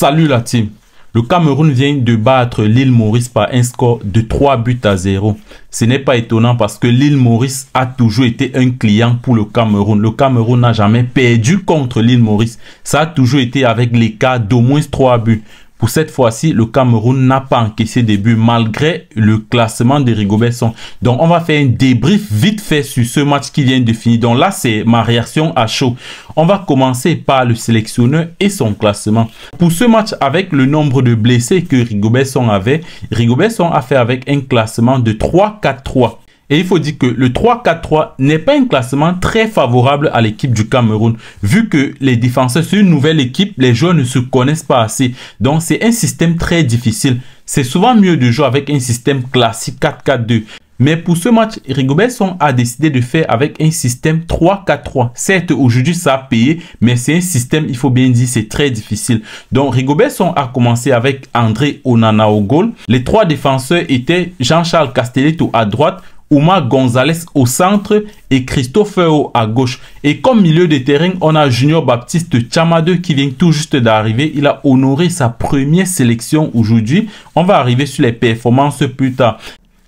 Salut la team. Le Cameroun vient de battre l'île Maurice par un score de 3 buts à 0. Ce n'est pas étonnant parce que l'île Maurice a toujours été un client pour le Cameroun. Le Cameroun n'a jamais perdu contre l'île Maurice. Ça a toujours été avec l'écart d'au moins 3 buts. Pour cette fois-ci, le Cameroun n'a pas encaissé des buts malgré le classement de Rigobertson. Donc, on va faire un débrief vite fait sur ce match qui vient de finir. Donc là, c'est ma réaction à chaud. On va commencer par le sélectionneur et son classement. Pour ce match, avec le nombre de blessés que Rigobertson avait, Rigobertson a fait avec un classement de 3-4-3. Et il faut dire que le 3-4-3 n'est pas un classement très favorable à l'équipe du Cameroun, vu que les défenseurs sur une nouvelle équipe, les joueurs ne se connaissent pas assez. Donc c'est un système très difficile. C'est souvent mieux de jouer avec un système classique 4-4-2. Mais pour ce match, Rigobertson a décidé de faire avec un système 3-4-3. Certes, aujourd'hui, ça a payé, mais c'est un système, il faut bien dire, c'est très difficile. Donc, Rigobertson a commencé avec André Onana au goal. Les trois défenseurs étaient Jean-Charles Castelletto à droite, Uma Gonzalez au centre et Christophe à gauche. Et comme milieu de terrain, on a Junior Baptiste Chamade qui vient tout juste d'arriver. Il a honoré sa première sélection aujourd'hui. On va arriver sur les performances plus tard.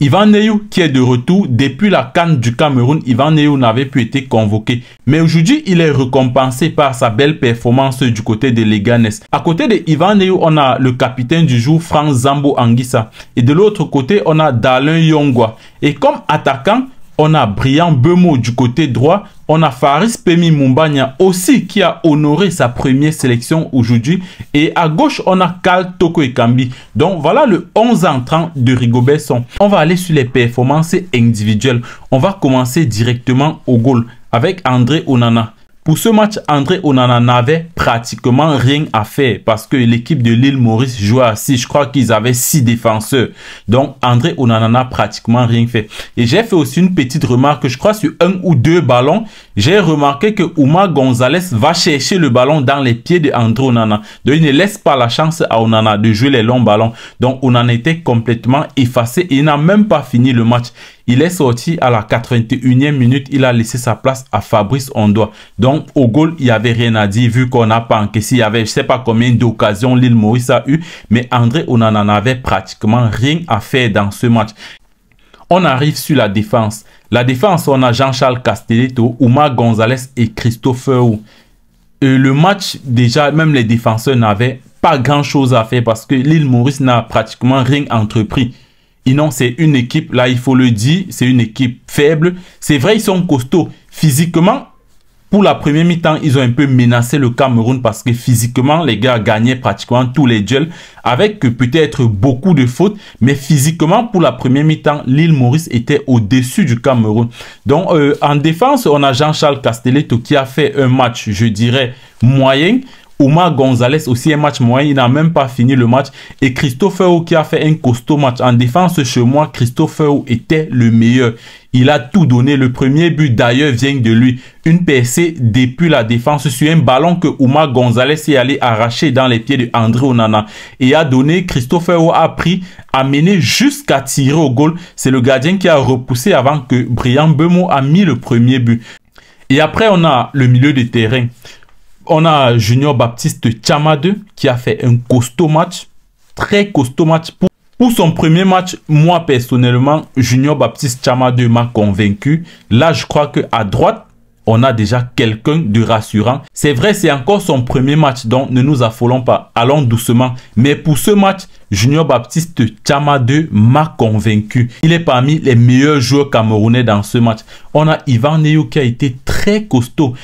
Ivan Neyou, qui est de retour depuis la canne du Cameroun, Ivan Neyou n'avait pu été convoqué. Mais aujourd'hui, il est récompensé par sa belle performance du côté de Leganes. À côté de Ivan Neyou, on a le capitaine du jour, Franck Zambo Anguissa. Et de l'autre côté, on a Dalin Yongwa. Et comme attaquant, on a Brian Bemo du côté droit, on a Faris Pemi Mumbanya aussi qui a honoré sa première sélection aujourd'hui. Et à gauche, on a kal Toko Ekambi. Donc voilà le 11 entrant de Rigobertson. On va aller sur les performances individuelles. On va commencer directement au goal avec André Onana. Pour ce match, André Onana n'avait pratiquement rien à faire parce que l'équipe de l'île Maurice jouait à Je crois qu'ils avaient six défenseurs. Donc, André Onana n'a pratiquement rien fait. Et j'ai fait aussi une petite remarque. Je crois sur un ou deux ballons, j'ai remarqué que Uma Gonzalez va chercher le ballon dans les pieds de André Onana. Donc, il ne laisse pas la chance à Onana de jouer les longs ballons. Donc, Onana était complètement effacé et il n'a même pas fini le match. Il est sorti à la 81e minute. Il a laissé sa place à Fabrice Ondoa. Donc, au goal, il n'y avait rien à dire vu qu'on n'a pas encaissé. Il y avait, je ne sais pas combien d'occasions l'île Maurice a eu. Mais André, Onana n'avait pratiquement rien à faire dans ce match. On arrive sur la défense. La défense, on a Jean-Charles Castelletto, Oumar Gonzalez et Christopher et le match, déjà, même les défenseurs n'avaient pas grand-chose à faire parce que l'île Maurice n'a pratiquement rien entrepris non, c'est une équipe, là, il faut le dire, c'est une équipe faible. C'est vrai, ils sont costauds physiquement. Pour la première mi-temps, ils ont un peu menacé le Cameroun parce que physiquement, les gars gagnaient pratiquement tous les duels avec peut-être beaucoup de fautes. Mais physiquement, pour la première mi-temps, l'île Maurice était au-dessus du Cameroun. Donc, euh, en défense, on a Jean-Charles Castelletto qui a fait un match, je dirais, moyen. Ouma Gonzalez aussi un match moyen, il n'a même pas fini le match. Et Christopher o qui a fait un costaud match. En défense chez moi, Christopher o était le meilleur. Il a tout donné. Le premier but d'ailleurs vient de lui. Une percée depuis la défense sur un ballon que Ouma Gonzalez est allé arracher dans les pieds de André Onana. Et a donné, Christopher o a pris, a mené jusqu'à tirer au goal. C'est le gardien qui a repoussé avant que Brian Bemo a mis le premier but. Et après, on a le milieu de terrain. On a Junior Baptiste Chama qui a fait un costaud match, très costaud match. Pour, son premier match, moi personnellement, Junior Baptiste Chama m'a convaincu. Là, je crois que à droite, on a déjà quelqu'un de rassurant. C'est vrai, c'est encore son premier match, donc ne nous affolons pas, allons doucement. Mais pour ce match, Junior Baptiste Chama m'a convaincu. Il est parmi les meilleurs joueurs camerounais dans ce match. On a Ivan Neyou qui a été très costaud,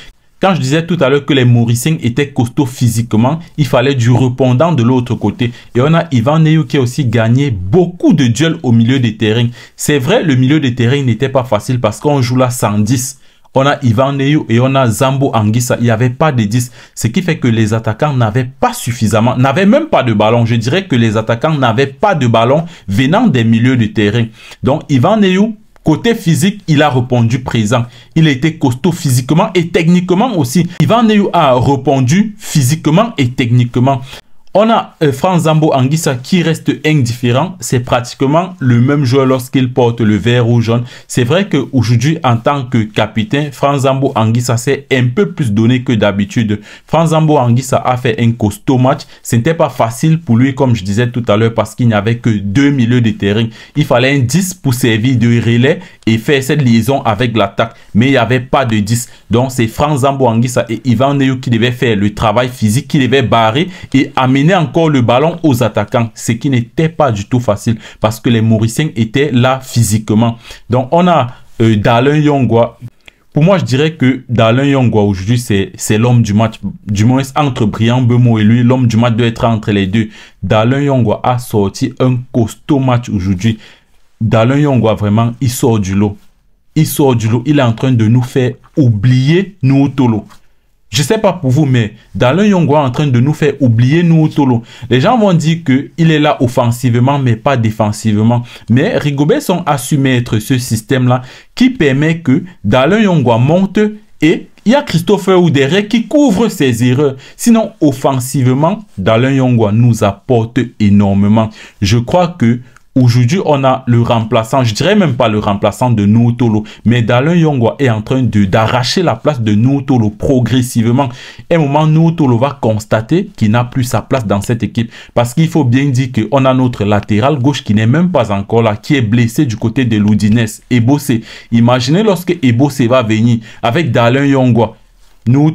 quand je disais tout à l'heure que les Mauriciens étaient costauds physiquement, il fallait du répondant de l'autre côté. Et on a Ivan Neyou qui a aussi gagné beaucoup de duels au milieu des terrains. C'est vrai, le milieu des terrains n'était pas facile parce qu'on joue là 110. On a Ivan Neyou et on a Zambo Anguissa. Il n'y avait pas de 10. Ce qui fait que les attaquants n'avaient pas suffisamment, n'avaient même pas de ballon. Je dirais que les attaquants n'avaient pas de ballon venant des milieux de terrain. Donc, Ivan Neyou, Côté physique, il a répondu présent. Il a été costaud physiquement et techniquement aussi. Ivan Neu a répondu physiquement et techniquement. On a euh, Franz Zambo Anguissa qui reste indifférent. C'est pratiquement le même joueur lorsqu'il porte le vert ou jaune. C'est vrai qu'aujourd'hui, en tant que capitaine, Franz Zambo Anguissa s'est un peu plus donné que d'habitude. Franz Zambo Anguissa a fait un costaud match. Ce n'était pas facile pour lui, comme je disais tout à l'heure, parce qu'il n'y avait que deux milieux de terrain. Il fallait un 10 pour servir de relais et faire cette liaison avec l'attaque. Mais il n'y avait pas de 10. Donc, c'est Franz Zambo Anguissa et Ivan Neyou qui devait faire le travail physique, qui devait barrer et amener encore le ballon aux attaquants, ce qui n'était pas du tout facile parce que les Mauriciens étaient là physiquement. Donc on a euh, Yongwa. Pour moi, je dirais que Dalin Yongwa aujourd'hui, c'est l'homme du match. Du moins, entre Brian Bemo et lui, l'homme du match doit être entre les deux. Dalun Yongwa a sorti un costaud match aujourd'hui. Dalun Yongwa, vraiment, il sort du lot. Il sort du lot. Il est en train de nous faire oublier nous Tolo. Je sais pas pour vous, mais Dalin Yongwa est en train de nous faire oublier nous Tolo. Les gens vont dire qu'il est là offensivement, mais pas défensivement. Mais Rigobert a su mettre ce système-là qui permet que Dalin Yongwa monte et il y a Christopher Oudere qui couvre ses erreurs. Sinon, offensivement, Dalun Yongwa nous apporte énormément. Je crois que Aujourd'hui, on a le remplaçant, je dirais même pas le remplaçant de Noutolo, mais Dalin Yongwa est en train d'arracher la place de Noutolo progressivement. Et un moment, Noutolo va constater qu'il n'a plus sa place dans cette équipe parce qu'il faut bien dire qu'on a notre latéral gauche qui n'est même pas encore là, qui est blessé du côté de et bossé Imaginez lorsque Ebossé va venir avec Dalin Yongwa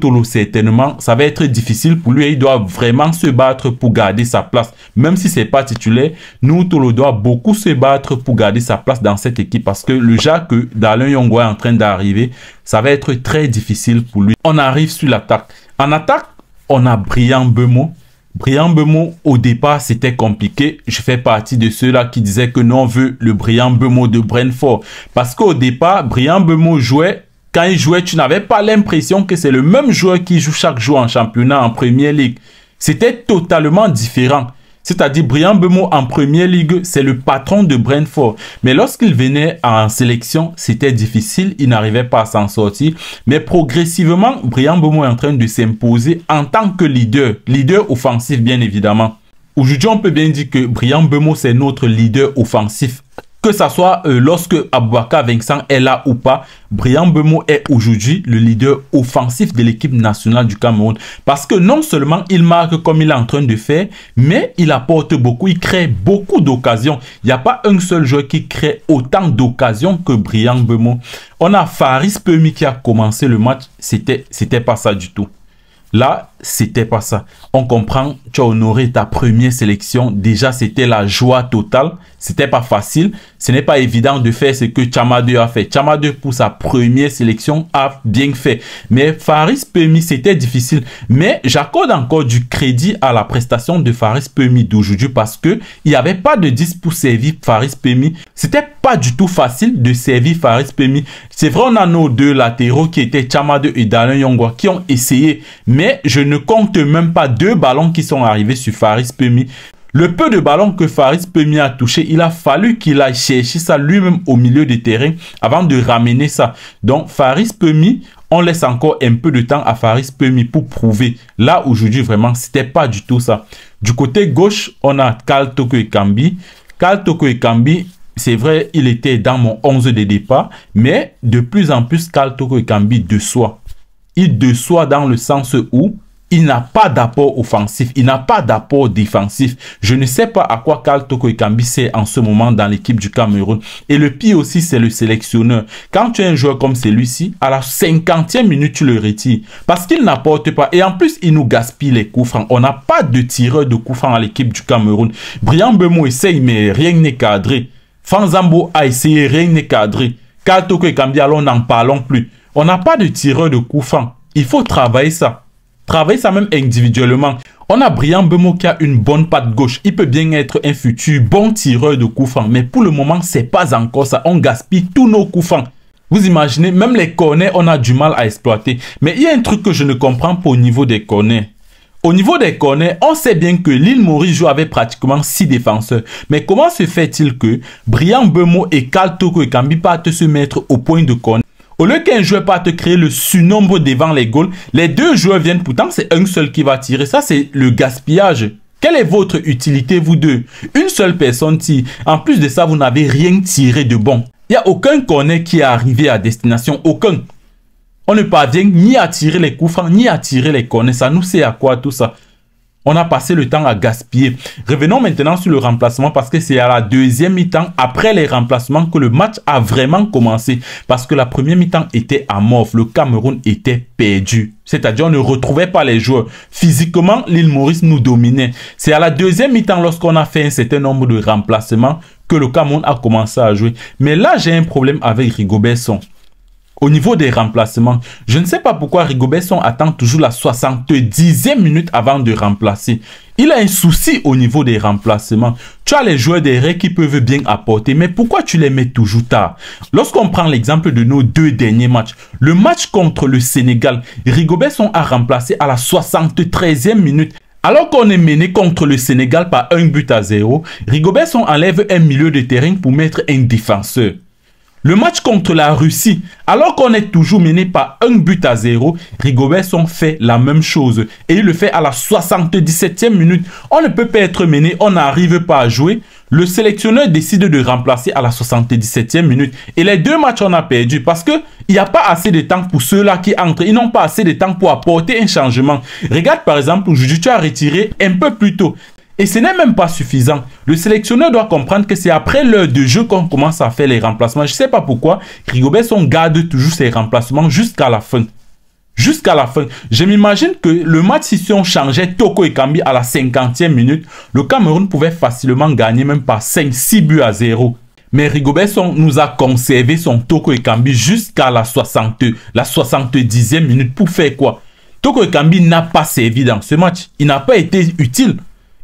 Tolo certainement, ça va être difficile pour lui. Il doit vraiment se battre pour garder sa place. Même si c'est pas titulaire, Nous le doit beaucoup se battre pour garder sa place dans cette équipe parce que le Jacques que Dalin est en train d'arriver, ça va être très difficile pour lui. On arrive sur l'attaque. En attaque, on a Brian Bemo. Brian Bemo, au départ, c'était compliqué. Je fais partie de ceux-là qui disaient que non, on veut le Brian Bemo de Brentford. Parce qu'au départ, Brian Bemo jouait quand il jouait, tu n'avais pas l'impression que c'est le même joueur qui joue chaque jour en championnat, en première ligue. C'était totalement différent. C'est-à-dire, Brian Bemo en première ligue, c'est le patron de Brentford. Mais lorsqu'il venait en sélection, c'était difficile. Il n'arrivait pas à s'en sortir. Mais progressivement, Brian Bemo est en train de s'imposer en tant que leader. Leader offensif, bien évidemment. Aujourd'hui, on peut bien dire que Brian Bemo, c'est notre leader offensif que ça soit euh, lorsque Abouaka Vincent est là ou pas, Brian Bemo est aujourd'hui le leader offensif de l'équipe nationale du Cameroun. Parce que non seulement il marque comme il est en train de faire, mais il apporte beaucoup, il crée beaucoup d'occasions. Il n'y a pas un seul joueur qui crée autant d'occasions que Brian Bemo. On a Faris Pemi qui a commencé le match, c'était pas ça du tout. Là, c'était pas ça. On comprend, tu as honoré ta première sélection. Déjà, c'était la joie totale. C'était pas facile. Ce n'est pas évident de faire ce que Chama a fait. Chama pour sa première sélection, a bien fait. Mais Faris Pemi, c'était difficile. Mais j'accorde encore du crédit à la prestation de Faris Pemi d'aujourd'hui parce que il n'y avait pas de 10 pour servir Faris Pemi. C'était pas du tout facile de servir Faris Pemi. C'est vrai, on a nos deux latéraux qui étaient Chama et dalin Yongwa qui ont essayé. Mais je ne compte même pas deux ballons qui sont arrivés sur Faris Pemi. Le peu de ballons que Faris Pemi a touché, il a fallu qu'il aille chercher ça lui-même au milieu des terrains avant de ramener ça. Donc Faris Pemi, on laisse encore un peu de temps à Faris Pemi pour prouver. Là, aujourd'hui, vraiment, c'était pas du tout ça. Du côté gauche, on a Karl Toko Ekambi. Karl Ekambi, c'est vrai, il était dans mon 11 de départ, mais de plus en plus, Karl Toko Kambi de soi. Il de soi dans le sens où il n'a pas d'apport offensif, il n'a pas d'apport défensif. Je ne sais pas à quoi Karl Toko Ekambi sert en ce moment dans l'équipe du Cameroun. Et le pire aussi, c'est le sélectionneur. Quand tu as un joueur comme celui-ci, à la 50e minute, tu le retires. Parce qu'il n'apporte pas. Et en plus, il nous gaspille les coups francs. On n'a pas de tireur de coups francs à l'équipe du Cameroun. Brian Bemo essaye, mais rien n'est cadré. Fanzambo a essayé, rien n'est cadré. Karl Toko Ekambi, alors n'en parlons plus. On n'a pas de tireur de coups francs. Il faut travailler ça. Travaille ça même individuellement. On a Brian Bemo qui a une bonne patte gauche. Il peut bien être un futur bon tireur de coups francs. Mais pour le moment, c'est pas encore ça. On gaspille tous nos coups francs. Vous imaginez, même les cornets, on a du mal à exploiter. Mais il y a un truc que je ne comprends pas au niveau des cornets. Au niveau des cornets, on sait bien que l'île Maurice joue avec pratiquement 6 défenseurs. Mais comment se fait-il que Brian Bemo et Kal Toko et Kambi partent se mettre au point de cornet au lieu qu'un joueur te créer le surnombre devant les goals, les deux joueurs viennent pourtant, c'est un seul qui va tirer. Ça, c'est le gaspillage. Quelle est votre utilité, vous deux Une seule personne tire. En plus de ça, vous n'avez rien tiré de bon. Il n'y a aucun corner qui est arrivé à destination. Aucun. On ne parvient ni à tirer les coups francs, ni à tirer les corners. Ça nous sait à quoi tout ça on a passé le temps à gaspiller. Revenons maintenant sur le remplacement parce que c'est à la deuxième mi-temps, après les remplacements, que le match a vraiment commencé. Parce que la première mi-temps était amorphe. Le Cameroun était perdu. C'est-à-dire, on ne retrouvait pas les joueurs. Physiquement, l'île Maurice nous dominait. C'est à la deuxième mi-temps, lorsqu'on a fait un certain nombre de remplacements, que le Cameroun a commencé à jouer. Mais là, j'ai un problème avec Rigobert au niveau des remplacements, je ne sais pas pourquoi Rigobesson attend toujours la 70e minute avant de remplacer. Il a un souci au niveau des remplacements. Tu as les joueurs derrière qui peuvent bien apporter, mais pourquoi tu les mets toujours tard Lorsqu'on prend l'exemple de nos deux derniers matchs, le match contre le Sénégal, Rigobesson a remplacé à la 73e minute alors qu'on est mené contre le Sénégal par un but à zéro, Rigobert enlève un milieu de terrain pour mettre un défenseur. Le match contre la Russie, alors qu'on est toujours mené par un but à zéro, Rigobertson fait la même chose et il le fait à la 77e minute. On ne peut pas être mené, on n'arrive pas à jouer. Le sélectionneur décide de remplacer à la 77e minute et les deux matchs on a perdu parce que il n'y a pas assez de temps pour ceux-là qui entrent. Ils n'ont pas assez de temps pour apporter un changement. Regarde par exemple, Juju, tu retiré un peu plus tôt. Et ce n'est même pas suffisant. Le sélectionneur doit comprendre que c'est après l'heure de jeu qu'on commence à faire les remplacements. Je ne sais pas pourquoi Rigobertson garde toujours ses remplacements jusqu'à la fin. Jusqu'à la fin. Je m'imagine que le match, si on changeait Toko et Kambi à la 50e minute, le Cameroun pouvait facilement gagner même par 5-6 buts à 0. Mais Rigobertson nous a conservé son Toko et Kambi jusqu'à la 60, la 70e minute pour faire quoi Toko Ekambi n'a pas servi dans ce match. Il n'a pas été utile.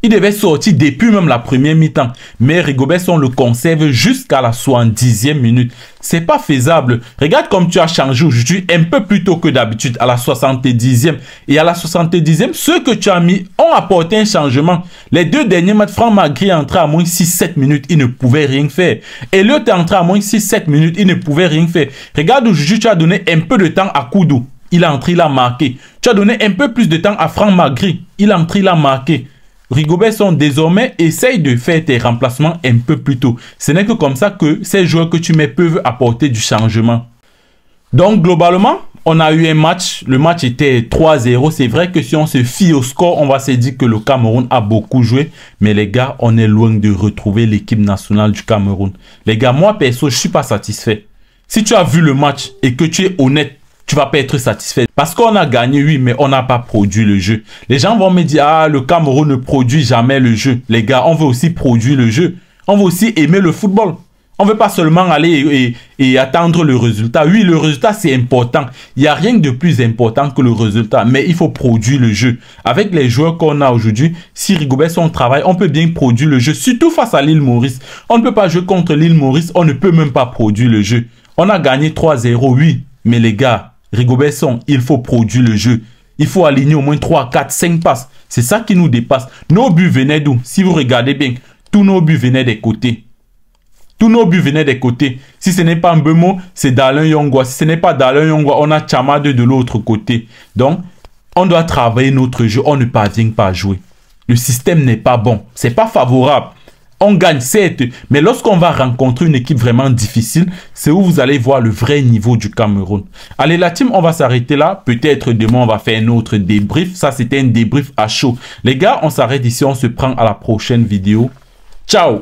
Il devait sortir depuis même la première mi-temps. Mais on le conserve jusqu'à la 70e minute. C'est pas faisable. Regarde comme tu as changé aujourd'hui un peu plus tôt que d'habitude à la 70e. Et à la 70e, ceux que tu as mis ont apporté un changement. Les deux derniers matchs, Franck Magri est entré à moins 6-7 minutes. Il ne pouvait rien faire. Et l'autre est entré à moins 6-7 minutes. Il ne pouvait rien faire. Regarde aujourd'hui, tu as donné un peu de temps à Koudou. Il est entré, il a marqué. Tu as donné un peu plus de temps à Franck Magri. Il est entré, il a marqué. Rigobert désormais essaye de faire tes remplacements un peu plus tôt. Ce n'est que comme ça que ces joueurs que tu mets peuvent apporter du changement. Donc globalement, on a eu un match, le match était 3-0. C'est vrai que si on se fie au score, on va se dire que le Cameroun a beaucoup joué. Mais les gars, on est loin de retrouver l'équipe nationale du Cameroun. Les gars, moi perso, je suis pas satisfait. Si tu as vu le match et que tu es honnête, tu vas pas être satisfait. Parce qu'on a gagné, oui, mais on n'a pas produit le jeu. Les gens vont me dire, ah, le Cameroun ne produit jamais le jeu. Les gars, on veut aussi produire le jeu. On veut aussi aimer le football. On veut pas seulement aller et, attendre le résultat. Oui, le résultat, c'est important. Il n'y a rien de plus important que le résultat, mais il faut produire le jeu. Avec les joueurs qu'on a aujourd'hui, si Rigobert son travail, on peut bien produire le jeu, surtout face à l'île Maurice. On ne peut pas jouer contre l'île Maurice, on ne peut même pas produire le jeu. On a gagné 3-0, oui, mais les gars, Rigobertson, il faut produire le jeu. Il faut aligner au moins 3, 4, 5 passes. C'est ça qui nous dépasse. Nos buts venaient d'où Si vous regardez bien, tous nos buts venaient des côtés. Tous nos buts venaient des côtés. Si ce n'est pas Mbemo, c'est Dalin Yongwa. Si ce n'est pas Dalin Yongwa, on a Chamade de l'autre côté. Donc, on doit travailler notre jeu. On ne parvient pas à jouer. Le système n'est pas bon. C'est pas favorable. On gagne, certes, mais lorsqu'on va rencontrer une équipe vraiment difficile, c'est où vous allez voir le vrai niveau du Cameroun. Allez la team, on va s'arrêter là. Peut-être demain, on va faire un autre débrief. Ça, c'était un débrief à chaud. Les gars, on s'arrête ici. On se prend à la prochaine vidéo. Ciao